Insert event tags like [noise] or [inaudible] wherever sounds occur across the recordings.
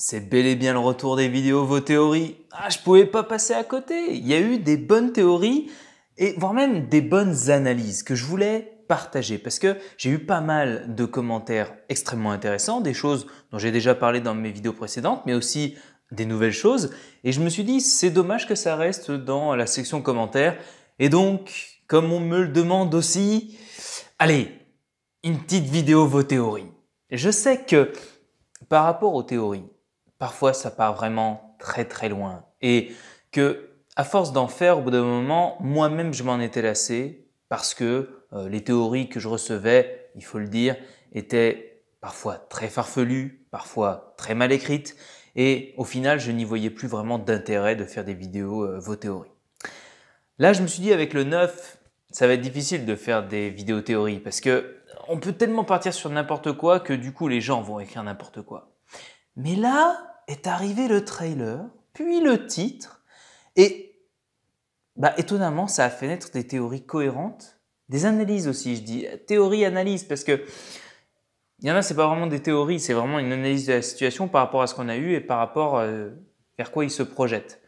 C'est bel et bien le retour des vidéos, vos théories. Ah, je pouvais pas passer à côté. Il y a eu des bonnes théories et voire même des bonnes analyses que je voulais partager parce que j'ai eu pas mal de commentaires extrêmement intéressants, des choses dont j'ai déjà parlé dans mes vidéos précédentes, mais aussi des nouvelles choses. Et je me suis dit, c'est dommage que ça reste dans la section commentaires. Et donc, comme on me le demande aussi, allez, une petite vidéo vos théories. Je sais que par rapport aux théories, parfois ça part vraiment très très loin. Et que, à force d'en faire, au bout d'un moment, moi-même je m'en étais lassé parce que euh, les théories que je recevais, il faut le dire, étaient parfois très farfelues, parfois très mal écrites. Et au final, je n'y voyais plus vraiment d'intérêt de faire des vidéos euh, vos théories. Là, je me suis dit avec le neuf, ça va être difficile de faire des vidéos théories parce que on peut tellement partir sur n'importe quoi que du coup les gens vont écrire n'importe quoi. Mais là est arrivé le trailer, puis le titre, et bah, étonnamment, ça a fait naître des théories cohérentes, des analyses aussi, je dis théorie-analyse, parce que il y en a, c'est pas vraiment des théories, c'est vraiment une analyse de la situation par rapport à ce qu'on a eu et par rapport euh, vers quoi il se projette.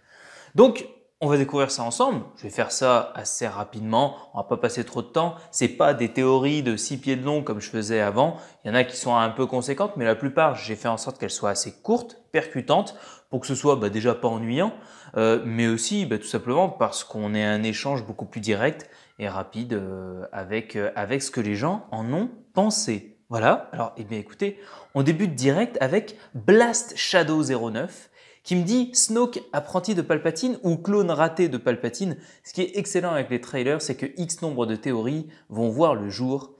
Donc, on va découvrir ça ensemble. Je vais faire ça assez rapidement. On va pas passer trop de temps. C'est pas des théories de six pieds de long comme je faisais avant. Il y en a qui sont un peu conséquentes, mais la plupart, j'ai fait en sorte qu'elles soient assez courtes, percutantes, pour que ce soit bah, déjà pas ennuyant, euh, mais aussi bah, tout simplement parce qu'on ait un échange beaucoup plus direct et rapide euh, avec, euh, avec ce que les gens en ont pensé. Voilà. Alors, eh bien, écoutez, on débute direct avec Blast Shadow 09 qui me dit Snoke apprenti de Palpatine ou clone raté de Palpatine. Ce qui est excellent avec les trailers, c'est que X nombre de théories vont voir le jour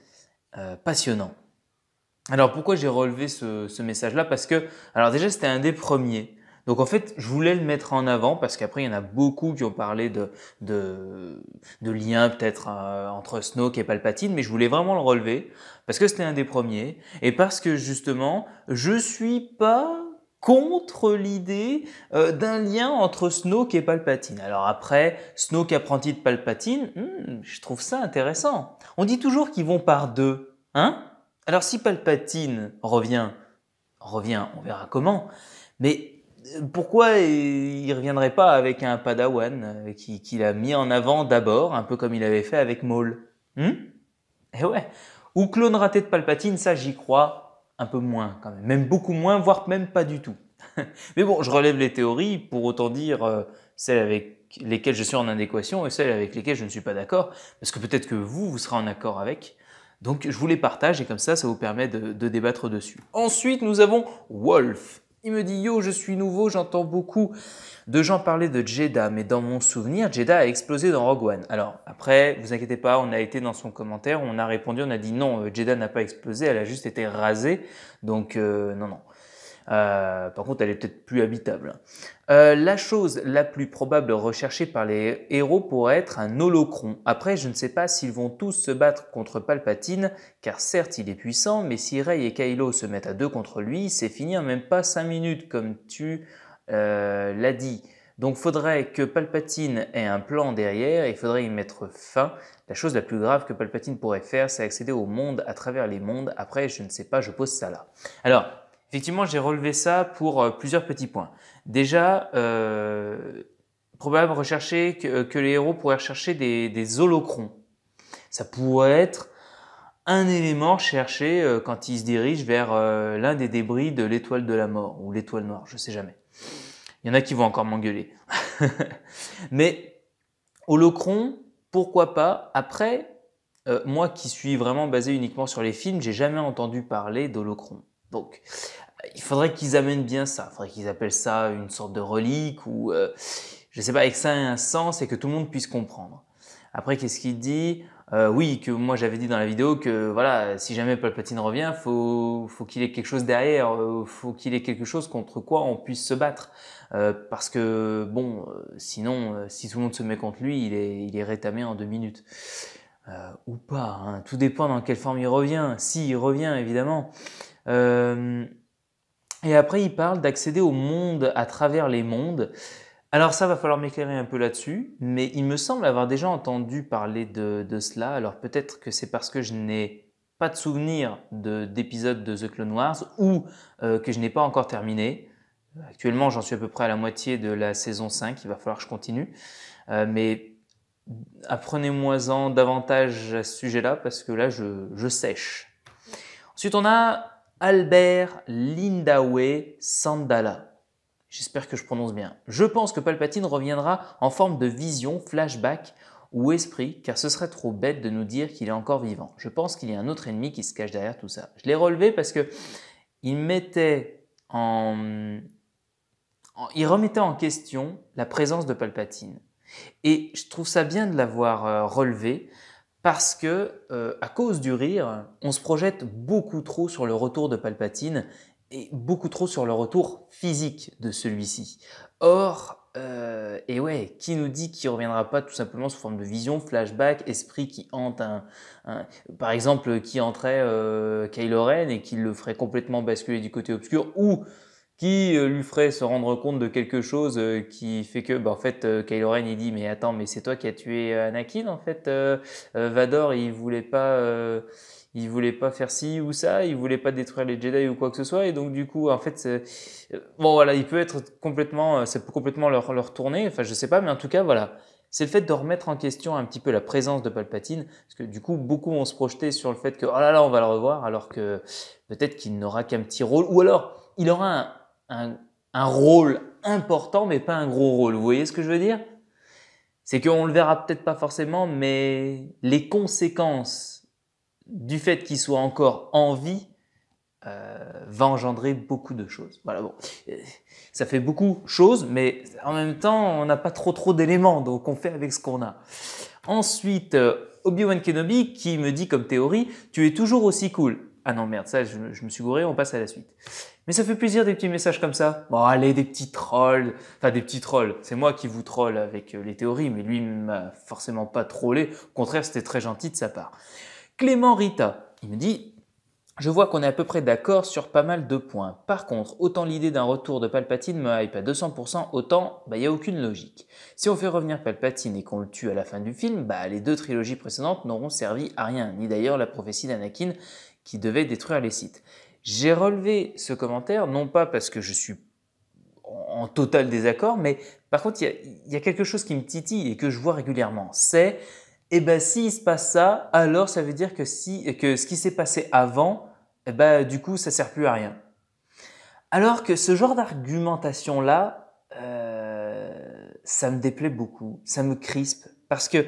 euh, passionnant. Alors pourquoi j'ai relevé ce, message-là Parce que, alors déjà c'était un des premiers. Donc en fait, je voulais le mettre en avant parce qu'après, il y en a beaucoup qui ont parlé de, de, liens peut-être euh, entre Snoke et Palpatine, mais je voulais vraiment le relever parce que c'était un des premiers et parce que justement, je suis pas contre l'idée euh, d'un lien entre Snoke et Palpatine. Alors après, Snoke apprenti de Palpatine, hmm, je trouve ça intéressant. On dit toujours qu'ils vont par deux, hein Alors si Palpatine revient, revient, on verra comment, mais euh, pourquoi il reviendrait pas avec un Padawan qu'il euh, qui a mis en avant d'abord, un peu comme il avait fait avec Maul hmm Eh ouais ou clone raté de Palpatine, ça j'y crois un peu moins quand même, même beaucoup moins, voire même pas du tout. [laughs] Mais bon, je relève les théories pour autant dire euh, celles avec lesquelles je suis en adéquation et celles avec lesquelles je ne suis pas d'accord, parce que peut-être que vous, vous serez en accord avec. Donc je vous les partage et comme ça, ça vous permet de, de débattre dessus. Ensuite, nous avons Wolf. Il me dit Yo, je suis nouveau, j'entends beaucoup de gens parler de Jeddah, mais dans mon souvenir, Jeddah a explosé dans Rogue One. Alors, après, vous inquiétez pas, on a été dans son commentaire, on a répondu, on a dit non, euh, Jeddah n'a pas explosé, elle a juste été rasée. Donc, euh, non, non. Euh, par contre, elle est peut-être plus habitable. Euh, la chose la plus probable recherchée par les héros pourrait être un holocron. Après, je ne sais pas s'ils vont tous se battre contre Palpatine, car certes, il est puissant, mais si Rey et Kylo se mettent à deux contre lui, c'est fini en même pas 5 minutes, comme tu euh, l'as dit. Donc faudrait que Palpatine ait un plan derrière et il faudrait y mettre fin. La chose la plus grave que Palpatine pourrait faire, c'est accéder au monde à travers les mondes. Après, je ne sais pas, je pose ça là. Alors, Effectivement, j'ai relevé ça pour euh, plusieurs petits points. Déjà, euh, probablement rechercher euh, que, les héros pourraient rechercher des, des holocrons. Ça pourrait être un élément cherché euh, quand ils se dirigent vers l'un des débris de l'étoile de la mort ou l'étoile noire, je sais jamais. Il y en a qui vont encore m'engueuler. [laughs] Mais holocron, pourquoi pas Après, moi qui suis vraiment basé uniquement sur les films, j'ai jamais entendu parler d'holocrons. Donc, euh, il faudrait qu'ils amènent bien ça. Il faudrait qu'ils appellent ça une sorte de relique ou, euh, je ne sais pas, avec ça un sens et que tout le monde puisse comprendre. Après, qu'est-ce qu'il dit euh, Oui, que moi j'avais dit dans la vidéo que voilà, si jamais Paul Patine revient, faut, faut qu'il ait quelque chose derrière, faut qu'il ait quelque chose contre quoi on puisse se battre. parce que bon, sinon, si tout le monde se met contre lui, il est, il est rétamé en deux minutes. ou pas, hein. tout dépend dans quelle forme il revient. Si revient, évidemment. Euh, et après, il parle d'accéder au monde à travers les mondes. Alors ça va falloir m'éclairer un peu là-dessus, mais il me semble avoir déjà entendu parler de, de cela. Alors peut-être que c'est parce que je n'ai pas de souvenir d'épisodes de, The Clone Wars ou euh, que je n'ai pas encore terminé. Actuellement, j'en suis à peu près à la moitié de la saison 5, il va falloir que je continue. Euh, mais apprenez-moi-en davantage à ce sujet-là parce que là, je, je sèche. Ensuite, on a Albert Lindawe Sandala. J'espère que je prononce bien. Je pense que Palpatine reviendra en forme de vision, flashback ou esprit, car ce serait trop bête de nous dire qu'il est encore vivant. Je pense qu'il y a un autre ennemi qui se cache derrière tout ça. Je l'ai relevé parce que il mettait en... il remettait en question la présence de Palpatine. Et je trouve ça bien de l'avoir euh, relevé parce que, euh, à cause du rire, on se projette beaucoup trop sur le retour de Palpatine et beaucoup trop sur le retour physique de celui-ci. Or, euh, et ouais, qui nous dit qu'il reviendra pas tout simplement sous forme de vision, flashback, esprit qui hante un, par exemple, qui entrait euh, Kylo Ren et qui le ferait complètement basculer du côté obscur, ou qui euh, lui ferait se rendre compte de quelque chose euh, qui fait que, bah, en fait, euh, Kylo Ren, il dit, mais attends, mais c'est toi qui as tué Anakin, en fait. Euh, Vador, il voulait pas, il voulait pas faire ci ou ça, il voulait pas détruire les Jedi ou quoi que ce soit, et donc du coup, en fait, bon, voilà, il peut être complètement, c'est complètement leur, leur tourner, enfin, je sais pas, mais en tout cas, voilà c'est le fait de remettre en question un petit peu la présence de Palpatine, parce que du coup, beaucoup vont se projeter sur le fait que, oh là là, on va le revoir, alors que peut-être qu'il n'aura qu'un petit rôle, ou alors, il aura un, un, rôle important, mais pas un gros rôle. Vous voyez ce que je veux dire C'est qu'on le verra peut-être pas forcément, mais les conséquences du fait qu'il soit encore en vie euh, vont engendrer beaucoup de choses. Voilà, bon, euh, ça fait beaucoup de choses, mais en même temps, on n'a pas trop trop d'éléments, donc on fait avec ce qu'on a. Ensuite, euh, Obi-Wan Kenobi qui me dit comme théorie, tu es toujours aussi cool. Ah non, merde, ça, je, me suis gouré, on passe à la suite. Mais ça fait plaisir des petits messages comme ça. Bon, allez, des petits trolls. Enfin, des petits trolls. C'est moi qui vous troll avec euh, les théories, mais lui m'a forcément pas trollé. Au contraire, c'était très gentil de sa part. Clément Rita, il me dit je vois qu'on est à peu près d'accord sur pas mal de points. Par contre, autant l'idée d'un retour de Palpatine me hype à 200%, autant il bah, y n'y a aucune logique. Si on fait revenir Palpatine et qu'on le tue à la fin du film, bah, les deux trilogies précédentes n'auront servi à rien, ni d'ailleurs la prophétie d'Anakin qui devait détruire les sites. J'ai relevé ce commentaire, non pas parce que je suis en total désaccord, mais par contre, il y, a quelque chose qui me titille et que je vois régulièrement. C'est, eh ben, s'il se passe ça, alors ça veut dire que, si, que ce qui s'est passé avant, eh ben, du coup, ça sert plus à rien. Alors que ce genre d'argumentation-là, euh, ça me déplaît beaucoup, ça me crispe, parce que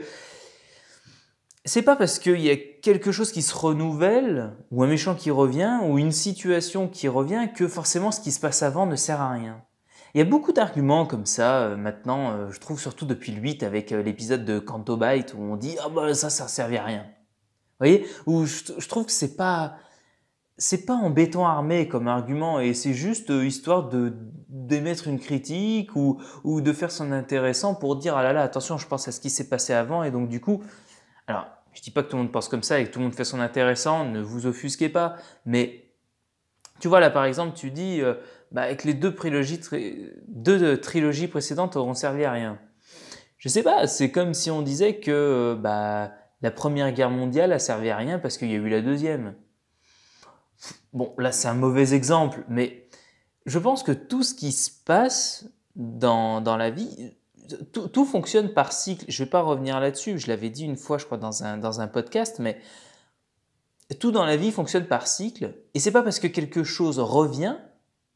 c'est pas parce qu'il y a quelque chose qui se renouvelle, ou un méchant qui revient, ou une situation qui revient, que forcément ce qui se passe avant ne sert à rien. Il y a beaucoup d'arguments comme ça euh, maintenant, euh, je trouve surtout depuis le 8 avec euh, l'épisode de Canto Bite où on dit ah bah ça ça servait à rien. Vous voyez Ou je, trouve que c'est pas c'est pas en béton armé comme argument et c'est juste histoire de d'émettre une critique ou, ou de faire son intéressant pour dire ah là là attention je pense à ce qui s'est passé avant et donc du coup alors, je dis pas que tout le monde pense comme ça et que tout le monde fait son intéressant, ne vous offusquez pas, mais tu vois là par exemple, tu dis euh, bah, Avec les deux, trilogies, deux euh, trilogies précédentes auront servi à rien. Je sais pas, c'est comme si on disait que euh, bah, la première guerre mondiale a servi à rien parce qu'il y a eu la deuxième. Bon, là c'est un mauvais exemple, mais je pense que tout ce qui se passe dans la vie, tout, fonctionne par cycle. Je ne vais pas revenir là-dessus. Je l'avais dit une fois, je crois, dans un, podcast, mais tout dans la vie fonctionne par cycle. Et ce n'est pas parce que quelque chose revient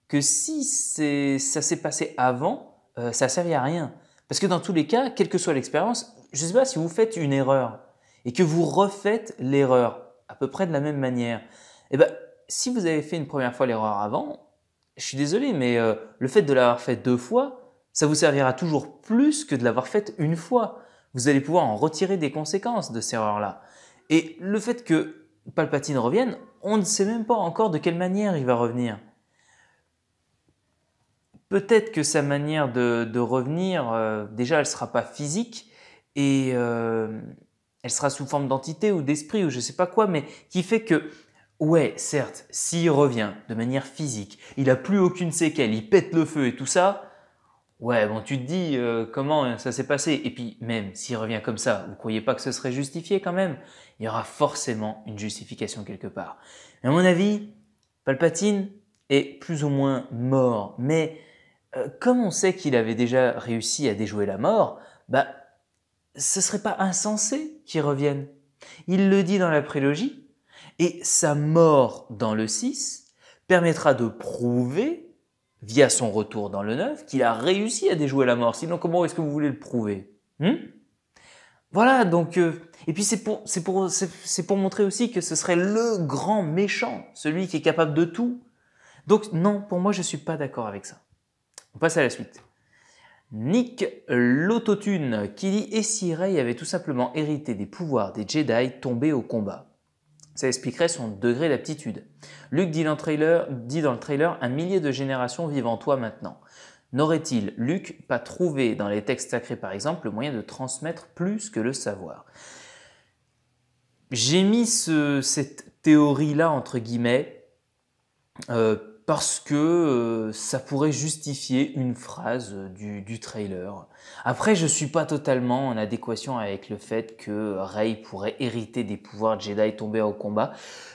que si ça s'est passé avant, euh, ça ne servait à rien. Parce que dans tous les cas, quelle que soit l'expérience, je ne sais pas si vous faites une erreur et que vous refaites l'erreur à peu près de la même manière, eh bien, si vous avez fait une première fois l'erreur avant, je suis désolé, mais euh, le fait de l'avoir fait deux fois, ça vous servira toujours plus que de l'avoir faite une fois. Vous allez pouvoir en retirer des conséquences de ces erreurs-là. Et le fait que Palpatine revienne, on ne sait même pas encore de quelle manière il va revenir. Peut-être que sa manière de, revenir, euh, déjà, elle ne sera pas physique et euh, elle sera sous forme d'entité ou d'esprit ou je ne sais pas quoi, mais qui fait que Ouais, certes, s'il revient de manière physique, il n'a plus aucune séquelle, il pète le feu et tout ça, Ouais, bon, tu te dis euh, comment euh, ça s'est passé. Et puis, même s'il revient comme ça, vous croyez pas que ce serait justifié quand même Il y aura forcément une justification quelque part. Mais à mon avis, Palpatine est plus ou moins mort. Mais euh, comme on sait qu'il avait déjà réussi à déjouer la mort, bah, ce serait pas insensé qu'il revienne. Il le dit dans la prélogie, et sa mort dans le 6 permettra de prouver via son retour dans le neuf, qu'il a réussi à déjouer la mort. Sinon, comment est-ce que vous voulez le prouver hmm? Voilà, donc... Euh, et puis c'est pour, pour, pour montrer aussi que ce serait le grand méchant, celui qui est capable de tout. Donc non, pour moi, je ne suis pas d'accord avec ça. On passe à la suite. Nick l'autotune, qui dit Et si Rey avait tout simplement hérité des pouvoirs des Jedi tombés au combat ça expliquerait son degré d'aptitude. Luc dit dans, le trailer, dit dans le trailer Un millier de générations vivent en toi maintenant. N'aurait-il, Luc, pas trouvé dans les textes sacrés par exemple le moyen de transmettre plus que le savoir J'ai mis cette théorie-là entre guillemets euh, parce que euh, ça pourrait justifier une phrase du, du, trailer. Après, je ne suis pas totalement en adéquation avec le fait que Rey pourrait hériter des pouvoirs Jedi tombés au combat,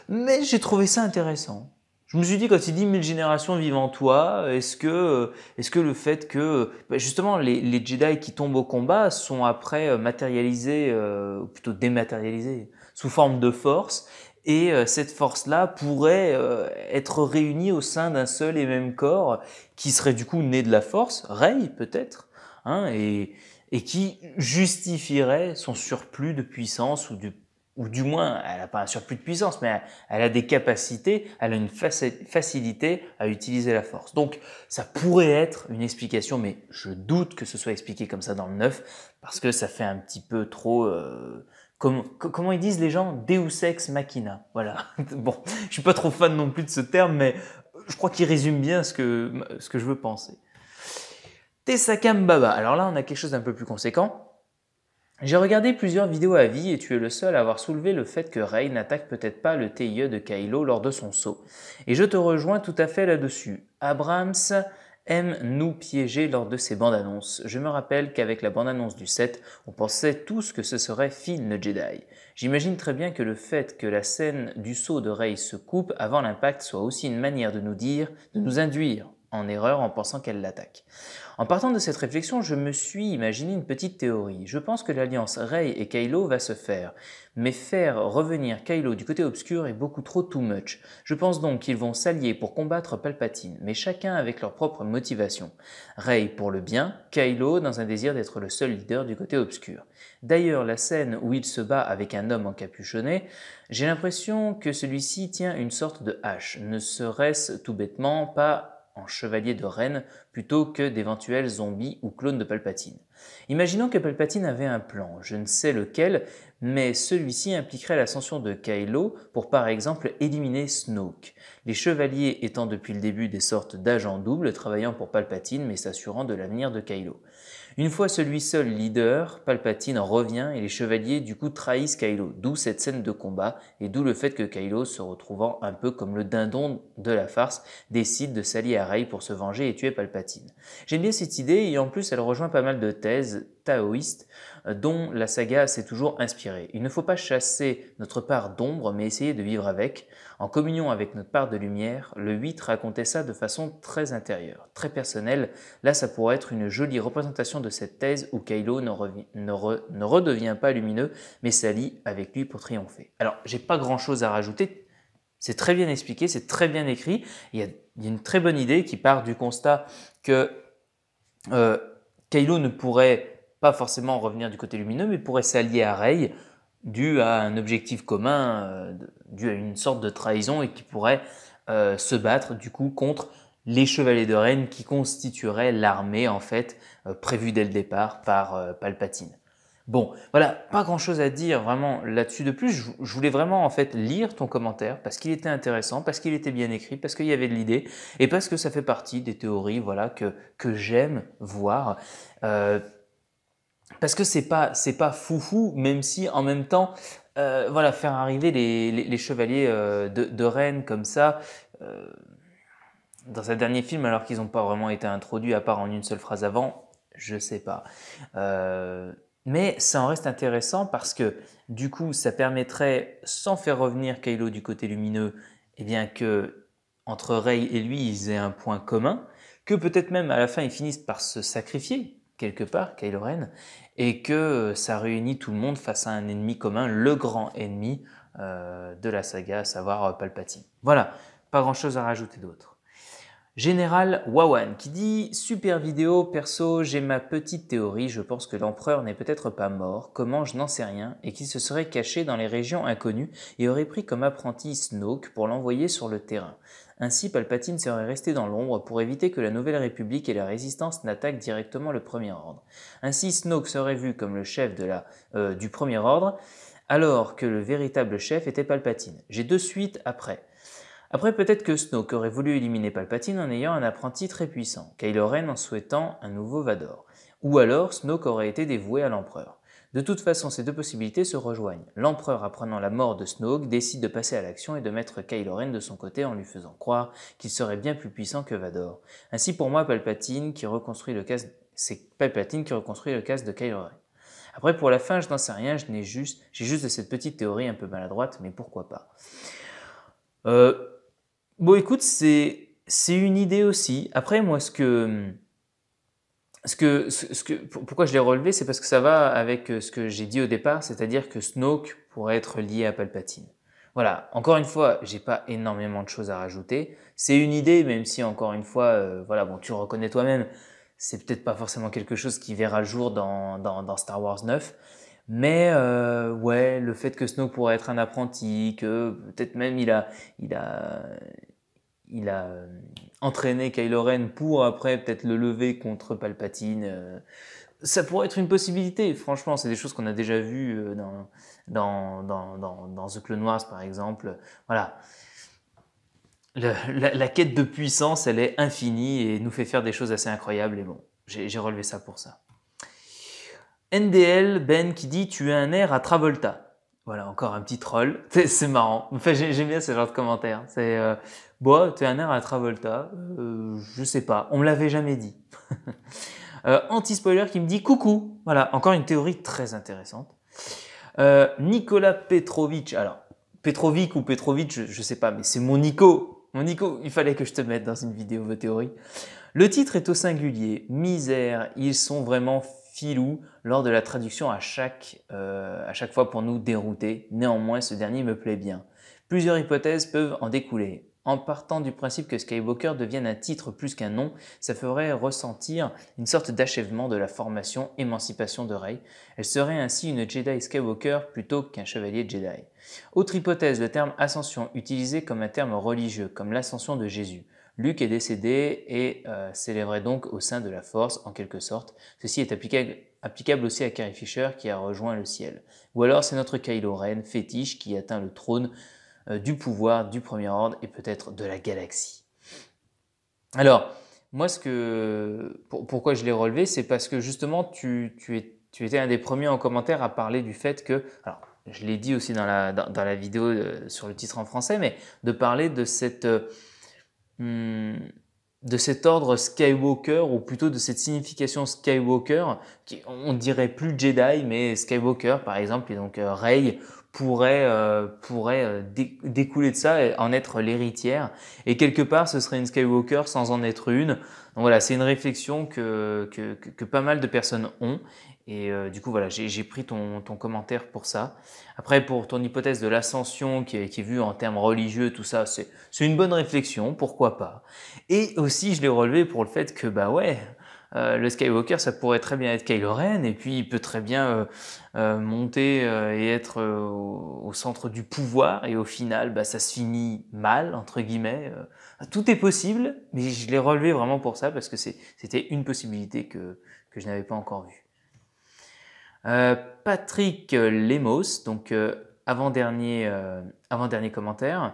mais j'ai trouvé ça intéressant. Je me suis dit, quand il dit mille générations vivent en toi, est-ce que, euh, est -ce que le fait que, euh, bah, justement, les, Jedi qui tombent au combat sont après matérialisés, ou plutôt dématérialisés, sous forme de force, et euh, cette force-là pourrait euh, être réunie au sein d'un seul et même corps qui serait du coup né de la force, Rey peut-être, hein, et, qui justifierait son surplus de puissance ou du ou du moins, elle n'a pas un surplus de puissance, mais elle a des capacités, elle a une facilité à utiliser la force. Donc, ça pourrait être une explication, mais je doute que ce soit expliqué comme ça dans le neuf, parce que ça fait un petit peu trop... Euh, Comment, ils disent les gens Deus ex machina. Voilà. [laughs] Bon, je suis pas trop fan non plus de ce terme, mais je crois qu'il résume bien ce que, ce que je veux penser. Tessakam Baba. Alors là, on a quelque chose d'un peu plus conséquent. J'ai regardé plusieurs vidéos à vie et tu es le seul à avoir soulevé le fait que Rey n'attaque peut-être pas le TIE de Kylo lors de son saut. Et je te rejoins tout à fait là-dessus. Abrams aime nous piéger lors de ces bandes-annonces. Je me rappelle qu'avec la bande-annonce du 7, on pensait tous que ce serait Finn le Jedi. J'imagine très bien que le fait que la scène du saut de Rey se coupe avant l'impact soit aussi une manière de nous dire, de nous induire en erreur en pensant qu'elle l'attaque. En partant de cette réflexion, je me suis imaginé une petite théorie. Je pense que l'alliance Rey et Kylo va se faire, mais faire revenir Kylo du côté obscur est beaucoup trop too much. Je pense donc qu'ils vont s'allier pour combattre Palpatine, mais chacun avec leur propre motivation. Rey pour le bien, Kylo dans un désir d'être le seul leader du côté obscur. D'ailleurs, la scène où il se bat avec un homme encapuchonné, j'ai l'impression que celui-ci tient une sorte de hache, ne serait-ce tout bêtement pas en chevalier de Rennes plutôt que d'éventuels zombies ou clones de Palpatine. Imaginons que Palpatine avait un plan, je ne sais lequel, mais celui-ci impliquerait l'ascension de Kylo pour par exemple éliminer Snoke, les chevaliers étant depuis le début des sortes d'agents doubles travaillant pour Palpatine mais s'assurant de l'avenir de Kylo. Une fois celui seul leader, Palpatine revient et les chevaliers du coup trahissent Kylo, d'où cette scène de combat et d'où le fait que Kylo, se retrouvant un peu comme le dindon de la farce, décide de s'allier à Rey pour se venger et tuer Palpatine. J'aime bien cette idée et en plus elle rejoint pas mal de thèses taoïstes dont la saga s'est toujours inspirée. Il ne faut pas chasser notre part d'ombre, mais essayer de vivre avec, en communion avec notre part de lumière. Le 8 racontait ça de façon très intérieure, très personnelle. Là, ça pourrait être une jolie représentation de cette thèse où Kylo ne, redevient pas lumineux, mais s'allie avec lui pour triompher. Alors, j'ai pas grand chose à rajouter. C'est très bien expliqué, c'est très bien écrit. Il y, a, une très bonne idée qui part du constat que euh, Kylo ne pourrait pas forcément revenir du côté lumineux, mais pourrait s'allier à Rey, dû à un objectif commun, euh, dû à une sorte de trahison, et qui pourrait euh, se battre du coup contre les chevaliers de Rennes qui constitueraient l'armée en fait euh, prévue dès le départ par Palpatine. Bon, voilà, pas grand chose à dire vraiment là-dessus de plus. Je, voulais vraiment en fait lire ton commentaire parce qu'il était intéressant, parce qu'il était bien écrit, parce qu'il y avait de l'idée et parce que ça fait partie des théories voilà que que j'aime voir parce que c'est pas c'est pas foufou, même si en même temps, euh, voilà, faire arriver les, chevaliers euh, de, de, Rennes comme ça. Euh, dans un dernier film, alors qu'ils n'ont pas vraiment été introduits à part en une seule phrase avant, je sais pas. mais ça en reste intéressant parce que du coup, ça permettrait, sans faire revenir Kylo du côté lumineux, eh bien que entre Rey et lui, ils aient un point commun, que peut-être même à la fin ils finissent par se sacrifier quelque part, Kylo Ren, et que euh, ça réunit tout le monde face à un ennemi commun, le grand ennemi euh, de la saga, à savoir euh, Palpatine. Voilà, pas grand chose à rajouter d'autre. Général Wawan qui dit Super vidéo, perso, j'ai ma petite théorie, je pense que l'empereur n'est peut-être pas mort, comment je n'en sais rien, et qu'il se serait caché dans les régions inconnues et aurait pris comme apprenti Snoke pour l'envoyer sur le terrain. Ainsi, Palpatine serait resté dans l'ombre pour éviter que la Nouvelle République et la Résistance n'attaquent directement le Premier Ordre. Ainsi, Snoke serait vu comme le chef de la, euh, du Premier Ordre, alors que le véritable chef était Palpatine. J'ai deux suites après. Après, peut-être que Snoke aurait voulu éliminer Palpatine en ayant un apprenti très puissant, Kylo Ren en souhaitant un nouveau Vador. Ou alors, Snoke aurait été dévoué à l'Empereur. De toute façon, ces deux possibilités se rejoignent. L'empereur, apprenant la mort de Snoke, décide de passer à l'action et de mettre Kylo Ren de son côté en lui faisant croire qu'il serait bien plus puissant que Vador. Ainsi, pour moi, Palpatine qui reconstruit le casque, c'est Palpatine qui reconstruit le casque de Kylo Ren. Après, pour la fin, je n'en sais rien, n'ai juste, juste cette petite théorie un peu maladroite, mais pourquoi pas. Euh, bon, écoute, c'est une idée aussi. Après, moi, ce que ce que, ce que, pourquoi je l'ai relevé, c'est parce que ça va avec euh, ce que j'ai dit au départ, c'est-à-dire que Snoke pourrait être lié à Palpatine. Voilà, encore une fois, j'ai pas énormément de choses à rajouter. C'est une idée, même si encore une fois, euh, voilà, bon, tu reconnais toi-même, c'est peut-être pas forcément quelque chose qui verra le jour dans, dans, Star Wars 9. Mais euh, ouais, le fait que Snoke pourrait être un apprenti, que peut-être même il a, il a, il a euh, entraîné Kylo Ren pour après peut-être le lever contre Palpatine. Euh, ça pourrait être une possibilité, franchement, c'est des choses qu'on a déjà vues euh, dans, dans, dans, dans, The Clone Wars par exemple. Voilà. la, quête de puissance, elle est infinie et nous fait faire des choses assez incroyables. Et bon, j'ai relevé ça pour ça. NDL, Ben, qui dit Tu as un air à Travolta. Voilà, encore un petit troll. [laughs] C'est marrant. Enfin, j'aime bien ce genre de commentaires. C'est euh, Bois, es un air à Travolta. Euh, je sais pas. On me l'avait jamais dit. [laughs] euh, Anti-spoiler qui me dit coucou. Voilà, encore une théorie très intéressante. Euh, Nicolas Petrovic. Alors, Petrovic ou Petrovic, je, je sais pas, mais c'est mon Nico. Mon Nico, il fallait que je te mette dans une vidéo vos théories. Le titre est au singulier. Misère, ils sont vraiment filou lors de la traduction à chaque, euh, à chaque fois pour nous dérouter. Néanmoins, ce dernier me plaît bien. Plusieurs hypothèses peuvent en découler. En partant du principe que Skywalker devienne un titre plus qu'un nom, ça ferait ressentir une sorte d'achèvement de la formation émancipation de Rey. Elle serait ainsi une Jedi Skywalker plutôt qu'un chevalier Jedi. Autre hypothèse, le terme ascension utilisé comme un terme religieux, comme l'ascension de Jésus. Luc est décédé et euh, donc au sein de la force en quelque sorte. Ceci est applicable, aussi à Carrie Fisher qui a rejoint le ciel. Ou alors c'est notre Kylo Ren fétiche qui atteint le trône euh, du pouvoir, du premier ordre et peut-être de la galaxie. Alors, moi ce que pourquoi je l'ai relevé, c'est parce que justement tu, étais un des premiers en commentaire à parler du fait que alors, je l'ai dit aussi dans la, dans, la vidéo euh, sur le titre en français, mais de parler de cette Hmm, de cet ordre Skywalker, ou plutôt de cette signification Skywalker, qui on dirait plus Jedi, mais Skywalker par exemple, et donc euh, Rey, pourrait, euh, pourrait euh, découler de ça et en être l'héritière. Et quelque part, ce serait une Skywalker sans en être une. Donc voilà, c'est une réflexion que, que, que, pas mal de personnes ont. Et euh, du coup, voilà, j'ai pris ton, ton, commentaire pour ça. Après, pour ton hypothèse de l'ascension qui, qui, est vue en termes religieux, tout ça, c'est une bonne réflexion, pourquoi pas. Et aussi, je l'ai relevé pour le fait que, bah ouais, euh, le Skywalker, ça pourrait très bien être Kylo Ren, et puis il peut très bien euh, euh, monter et être au, centre du pouvoir, et au final, bah, ça se finit mal, entre guillemets. tout est possible, mais je l'ai relevé vraiment pour ça, parce que c'était une possibilité que, que je n'avais pas encore vue. Patrick Lemos, donc avant-dernier commentaire.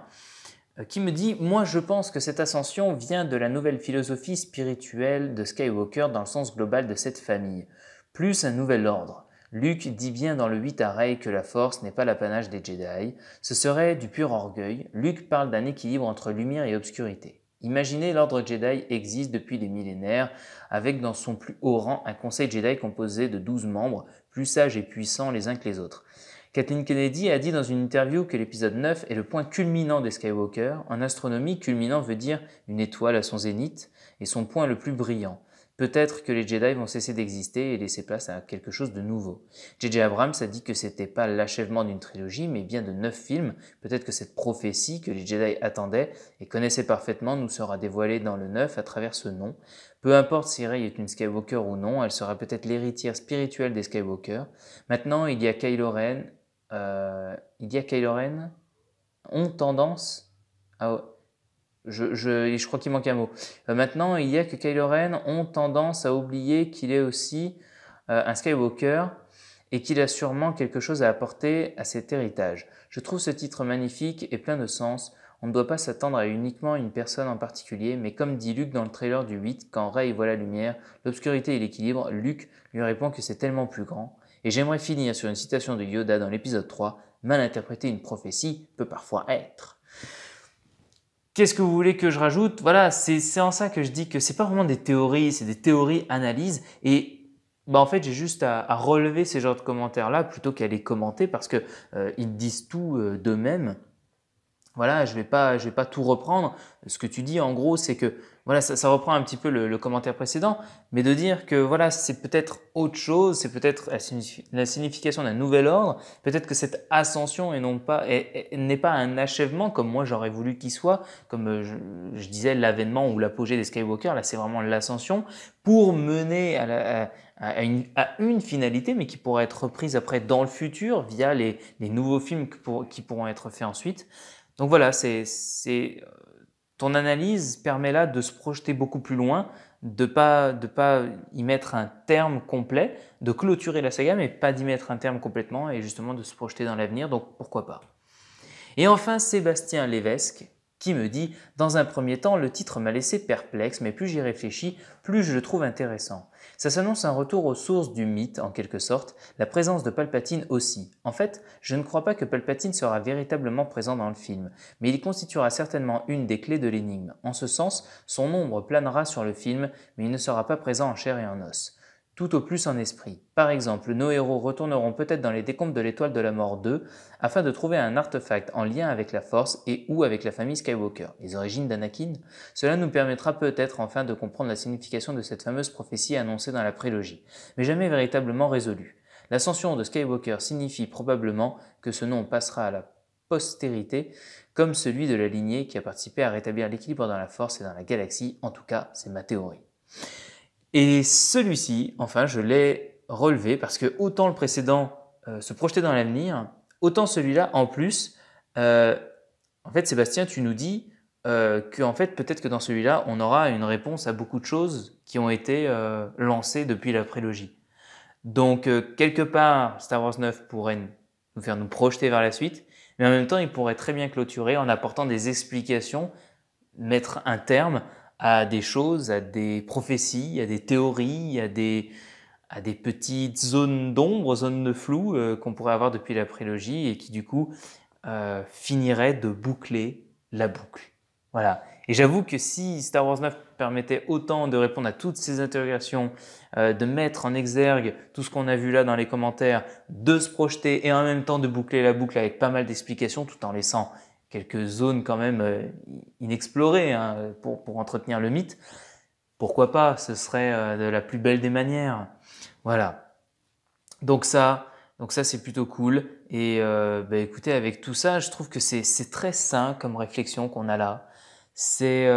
Euh, qui me dit Moi, je pense que cette ascension vient de la nouvelle philosophie spirituelle de Skywalker dans le sens global de cette famille, plus un nouvel ordre. Luke dit bien dans le 8 à que la force n'est pas l'apanage des Jedi. Ce serait du pur orgueil. Luke parle d'un équilibre entre lumière et obscurité. Imaginez l'ordre Jedi existe depuis des millénaires, avec dans son plus haut rang un conseil Jedi composé de 12 membres, plus sages et puissants les uns que les autres. Kathleen Kennedy a dit dans une interview que l'épisode 9 est le point culminant des Skywalker. En astronomie, culminant veut dire une étoile à son zénith et son point le plus brillant. Peut-être que les Jedi vont cesser d'exister et laisser place à quelque chose de nouveau. J.J. Abrams a dit que c'était pas l'achèvement d'une trilogie, mais bien de neuf films. Peut-être que cette prophétie que les Jedi attendaient et connaissaient parfaitement nous sera dévoilée dans le neuf à travers ce nom. Peu importe si Rey est une Skywalker ou non, elle sera peut-être l'héritière spirituelle des Skywalker. Maintenant, il y a Kylo Ren, euh, il y a Kylo Ren, ont tendance Je, je crois qu'il manque un mot. Euh, maintenant, il y a que Kylo Ren ont tendance à oublier qu'il est aussi euh, un Skywalker et qu'il a sûrement quelque chose à apporter à cet héritage. Je trouve ce titre magnifique et plein de sens. On ne doit pas s'attendre à uniquement une personne en particulier, mais comme dit Luke dans le trailer du 8, quand Rey voit la lumière, l'obscurité et l'équilibre, Luke lui répond que c'est tellement plus grand. Et j'aimerais finir sur une citation de Yoda dans l'épisode 3, mal interpréter une prophétie peut parfois être. Qu'est-ce que vous voulez que je rajoute Voilà, c'est en ça que je dis que c'est pas vraiment des théories, c'est des théories analyses. Et bah en fait j'ai juste à, relever ces genres de commentaires là plutôt qu'à les commenter parce qu'ils euh, disent tout euh, d'eux-mêmes voilà, je ne vais, pas, vais pas tout reprendre. Ce que tu dis, en gros, c'est que, voilà, ça, reprend un petit peu le, commentaire précédent, mais de dire que, voilà, c'est peut-être autre chose, c'est peut-être la, signification d'un nouvel ordre, peut-être que cette ascension pas, n'est pas un achèvement comme moi j'aurais voulu qu'il soit, comme euh, je, disais, l'avènement ou l'apogée des Skywalker, là c'est vraiment l'ascension, pour mener à, une, finalité, mais qui pourrait être reprise après dans le futur via les, nouveaux films qui pourront être faits ensuite. Donc voilà, c'est euh, ton analyse permet là de se projeter beaucoup plus loin, de pas de pas y mettre un terme complet, de clôturer la saga mais pas d'y mettre un terme complètement et justement de se projeter dans l'avenir. Donc pourquoi pas. Et enfin Sébastien Lévesque qui me dit Dans un premier temps, le titre m'a laissé perplexe, mais plus j'y réfléchis, plus je le trouve intéressant. Ça s'annonce un retour aux sources du mythe, en quelque sorte, la présence de Palpatine aussi. En fait, je ne crois pas que Palpatine sera véritablement présent dans le film, mais il constituera certainement une des clés de l'énigme. En ce sens, son ombre planera sur le film, mais il ne sera pas présent en chair et en os tout au plus en esprit. Par exemple, nos héros retourneront peut-être dans les décombres de l'étoile de la mort 2 afin de trouver un artefact en lien avec la force et ou avec la famille Skywalker, les origines d'Anakin. Cela nous permettra peut-être enfin de comprendre la signification de cette fameuse prophétie annoncée dans la prélogie, mais jamais véritablement résolue. L'ascension de Skywalker signifie probablement que ce nom passera à la postérité comme celui de la lignée qui a participé à rétablir l'équilibre dans la force et dans la galaxie, en tout cas c'est ma théorie. Et celui-ci, enfin, je l'ai relevé parce que autant le précédent euh, se projetait dans l'avenir, autant celui-là, en plus, euh, en fait, Sébastien, tu nous dis euh, que en fait, peut-être que dans celui-là, on aura une réponse à beaucoup de choses qui ont été euh, lancées depuis la prélogie. Donc, quelque part, Star Wars 9 pourrait nous faire nous projeter vers la suite, mais en même temps, il pourrait très bien clôturer en apportant des explications, mettre un terme à des choses, à des prophéties, à des théories, à des, petites zones d'ombre, zones de flou euh, qu'on pourrait avoir depuis la prélogie et qui du coup euh, finiraient de boucler la boucle. Voilà. Et j'avoue que si Star Wars 9 permettait autant de répondre à toutes ces interrogations, euh, de mettre en exergue tout ce qu'on a vu là dans les commentaires, de se projeter et en même temps de boucler la boucle avec pas mal d'explications tout en laissant quelques zones quand même euh, inexplorées hein, pour, pour, entretenir le mythe. Pourquoi pas Ce serait euh, de la plus belle des manières. Voilà. Donc ça, donc ça c'est plutôt cool. Et euh, bah, écoutez, avec tout ça, je trouve que c'est très sain comme réflexion qu'on a là. C'est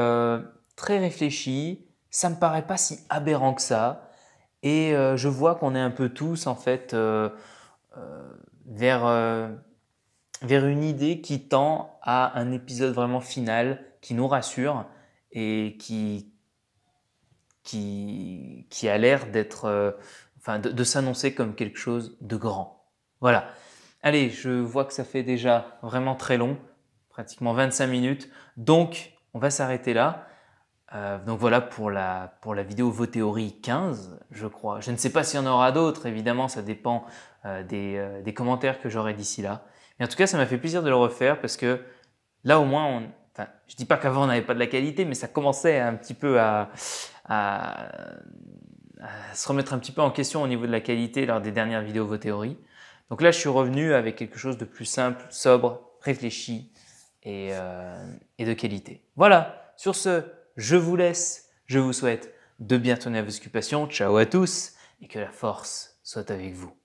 très réfléchi. Ça me paraît pas si aberrant que ça. Et je vois qu'on est un peu tous en fait vers vers une idée qui tend à un épisode vraiment final qui nous rassure et qui, qui, qui a l'air d'être, euh, enfin, de, s'annoncer comme quelque chose de grand. Voilà. Allez, je vois que ça fait déjà vraiment très long, pratiquement 25 minutes. Donc, on va s'arrêter là. Euh, donc voilà pour la, pour la vidéo théories 15, je crois. Je ne sais pas s'il y en aura d'autres, évidemment, ça dépend euh, des, des, commentaires que j'aurai d'ici là en tout cas, ça m'a fait plaisir de le refaire parce que là, au moins, on... ne je dis pas qu'avant on n'avait pas de la qualité, mais ça commençait un petit peu à, se remettre un petit peu en question au niveau de la qualité lors des dernières vidéos vos théories. Donc là, je suis revenu avec quelque chose de plus simple, sobre, réfléchi et, euh, et de qualité. Voilà. Sur ce, je vous laisse. Je vous souhaite de bien tourner à vos occupations. Ciao à tous et que la force soit avec vous.